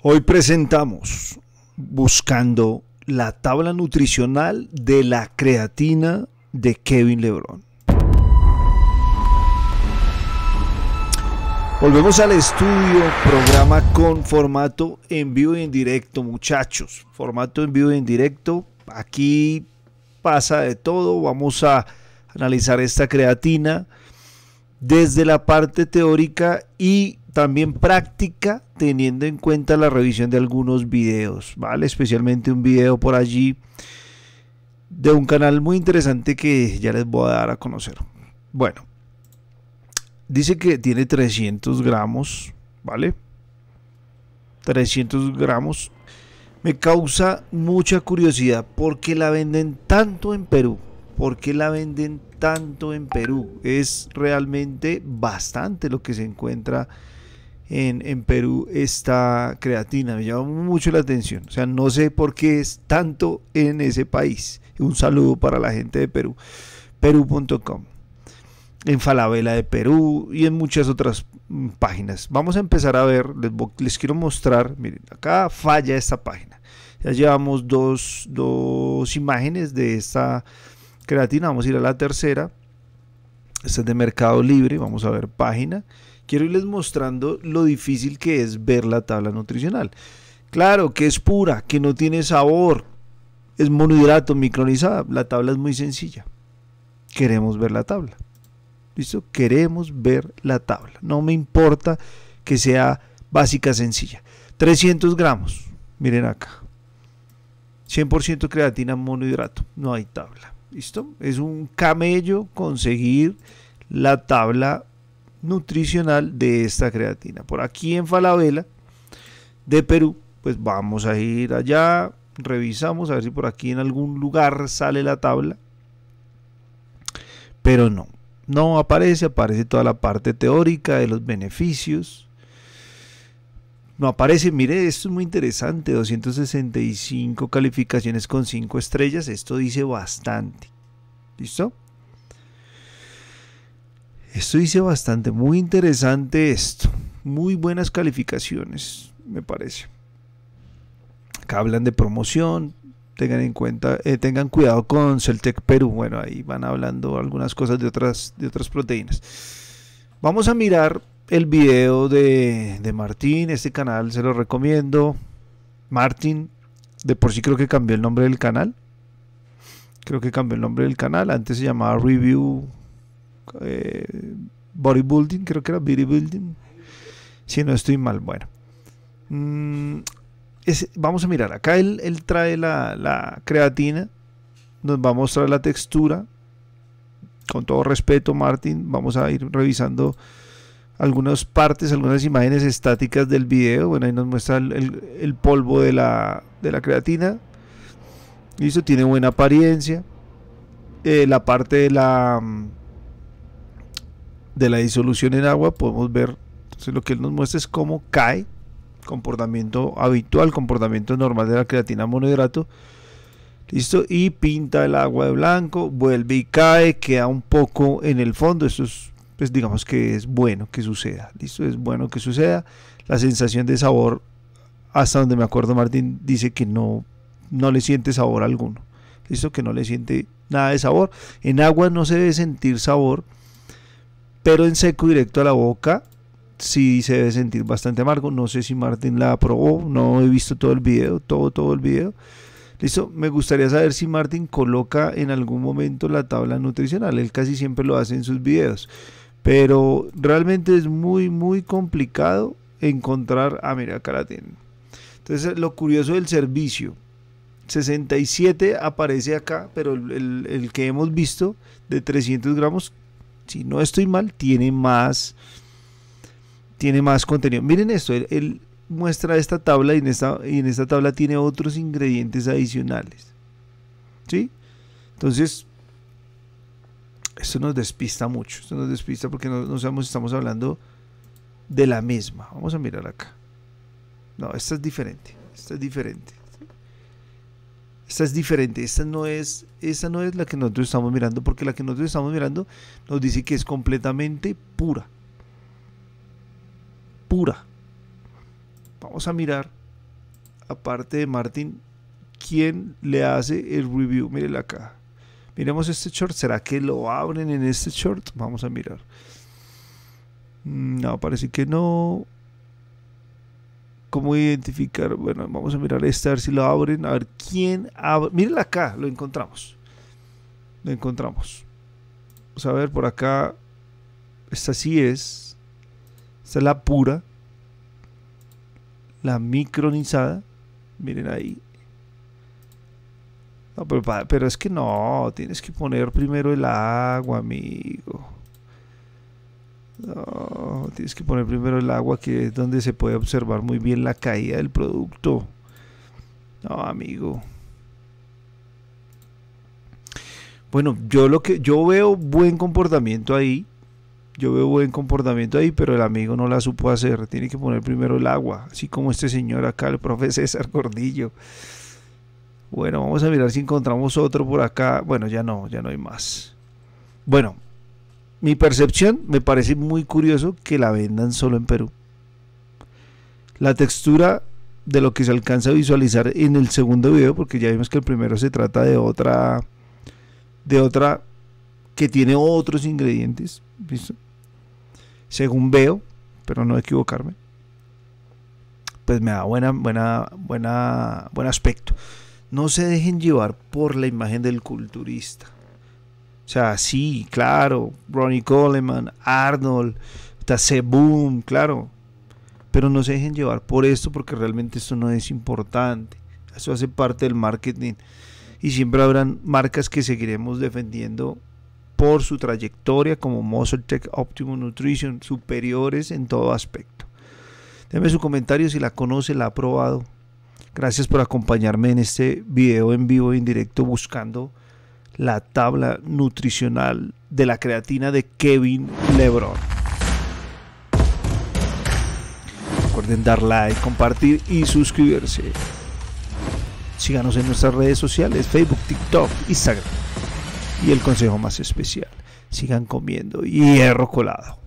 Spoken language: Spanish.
Hoy presentamos buscando la tabla nutricional de la creatina de Kevin Lebron. Volvemos al estudio, programa con formato en vivo y en directo, muchachos. Formato en vivo y en directo. Aquí pasa de todo. Vamos a analizar esta creatina desde la parte teórica y también práctica teniendo en cuenta la revisión de algunos videos, ¿vale? Especialmente un video por allí de un canal muy interesante que ya les voy a dar a conocer. Bueno, dice que tiene 300 gramos, ¿vale? 300 gramos. Me causa mucha curiosidad, porque la venden tanto en Perú? ¿Por qué la venden tanto en Perú? Es realmente bastante lo que se encuentra en, Perú esta creatina. Me llama mucho la atención. O sea, no sé por qué es tanto en ese país. Un saludo para la gente de Perú. Perú.com. En Falabella de Perú y en muchas otras mm, páginas. Vamos a empezar a ver. Les, les quiero mostrar. Miren, acá falla esta página. Ya llevamos dos, dos imágenes de esta creatina. Vamos a ir a la tercera esta es de Mercado Libre, vamos a ver página. Quiero irles mostrando lo difícil que es ver la tabla nutricional. Claro, que es pura, que no tiene sabor, es monohidrato, micronizada. La tabla es muy sencilla. Queremos ver la tabla. ¿Listo? Queremos ver la tabla. No me importa que sea básica, sencilla. 300 gramos, miren acá. 100% creatina monohidrato, no hay tabla. ¿Listo? Es un camello conseguir la tabla nutricional de esta creatina. Por aquí en Falabella de Perú, pues vamos a ir allá, revisamos a ver si por aquí en algún lugar sale la tabla. Pero no, no aparece, aparece toda la parte teórica de los beneficios no aparece. Mire, esto es muy interesante, 265 calificaciones con 5 estrellas, esto dice bastante. ¿Listo? Esto dice bastante, muy interesante esto. Muy buenas calificaciones, me parece. Acá hablan de promoción, tengan en cuenta, eh, tengan cuidado con Celtec Perú. Bueno, ahí van hablando algunas cosas de otras, de otras proteínas. Vamos a mirar el video de, de Martín, este canal se lo recomiendo. Martín, de por sí creo que cambió el nombre del canal. Creo que cambió el nombre del canal. Antes se llamaba Review eh, Bodybuilding, creo que era Bodybuilding. Si no estoy mal, bueno. Mm, vamos a mirar, acá él, él trae la, la creatina, nos va a mostrar la textura. Con todo respeto, Martín, vamos a ir revisando algunas partes, algunas imágenes estáticas del video. Bueno, ahí nos muestra el, polvo de la, de la creatina. Listo, tiene buena apariencia. Eh, la parte de la mm, de la disolución en agua podemos ver lo que él nos muestra es cómo cae comportamiento habitual comportamiento normal de la creatina monohidrato listo y pinta el agua de blanco vuelve y cae queda un poco en el fondo esto es pues digamos que es bueno que suceda, ¿listo? Es bueno que suceda. La sensación de sabor, hasta donde me acuerdo Martín, dice que no, no le siente sabor alguno, ¿listo? Que no le siente nada de sabor. En agua no se debe sentir sabor, pero en seco directo a la boca sí se debe sentir bastante amargo. No sé si Martín la probó, no he visto todo el video, todo, todo el video. Listo, me gustaría saber si Martín coloca en algún momento la tabla nutricional. Él casi siempre lo hace en sus videos. Pero realmente es muy, muy complicado encontrar. Ah, mira, acá la tienen. Entonces, lo curioso del servicio. 67 aparece acá, pero el, que hemos visto de 300 gramos, si no estoy mal, tiene más, tiene más contenido. Miren esto, él, muestra esta tabla y en esta, y en esta tabla tiene otros ingredientes adicionales. ¿Sí? Entonces, esto nos despista mucho, esto nos despista porque no, sabemos si estamos hablando de la misma. Vamos a mirar acá. No, esta es diferente, esta es diferente. Esta es diferente, esta no es, esta no es la que nosotros estamos mirando, porque la que nosotros estamos mirando nos dice que es completamente pura. Pura. Vamos a mirar, aparte de Martin, quién le hace el review. Mire acá Miremos este short. ¿Será que lo abren en este short? Vamos a mirar. Mm, no, parece que no. ¿Cómo identificar? Bueno, vamos a mirar este, a ver si lo abren. A ver quién abre. Miren acá, lo encontramos. Lo encontramos. Vamos a ver por acá. Esta sí es. Esta es la pura. La micronizada. Miren ahí pero, es que no, tienes que poner primero el agua, amigo. No, tienes que poner primero el agua que es donde se puede observar muy bien la caída del producto. No, amigo. Bueno, yo lo que yo veo buen comportamiento ahí. Yo veo buen comportamiento ahí, pero el amigo no la supo hacer. Tiene que poner primero el agua, así como este señor acá, el profe César Gordillo. Bueno, vamos a mirar si encontramos otro por acá. Bueno, ya no, ya no hay más. Bueno, mi percepción me parece muy curioso que la vendan solo en Perú. La textura de lo que se alcanza a visualizar en el segundo video, porque ya vimos que el primero se trata de otra, de otra que tiene otros ingredientes, según veo, pero no equivocarme, pues me da buena, buena, buena, buen aspecto. No se dejen llevar por la imagen del culturista. O sea, sí, claro, Ronnie Coleman, Arnold, Boom, claro. Pero no se dejen llevar por esto porque realmente esto no es importante. Eso hace parte del marketing. Y siempre habrán marcas que seguiremos defendiendo por su trayectoria como Mozart Tech Optimum Nutrition, superiores en todo aspecto. Deme su comentario si la conoce, la ha probado, Gracias por acompañarme en este video en vivo en directo buscando la tabla nutricional de la creatina de Kevin Lebron. Recuerden dar like, compartir y suscribirse. Síganos en nuestras redes sociales, Facebook, TikTok, Instagram. Y el consejo más especial, sigan comiendo hierro colado.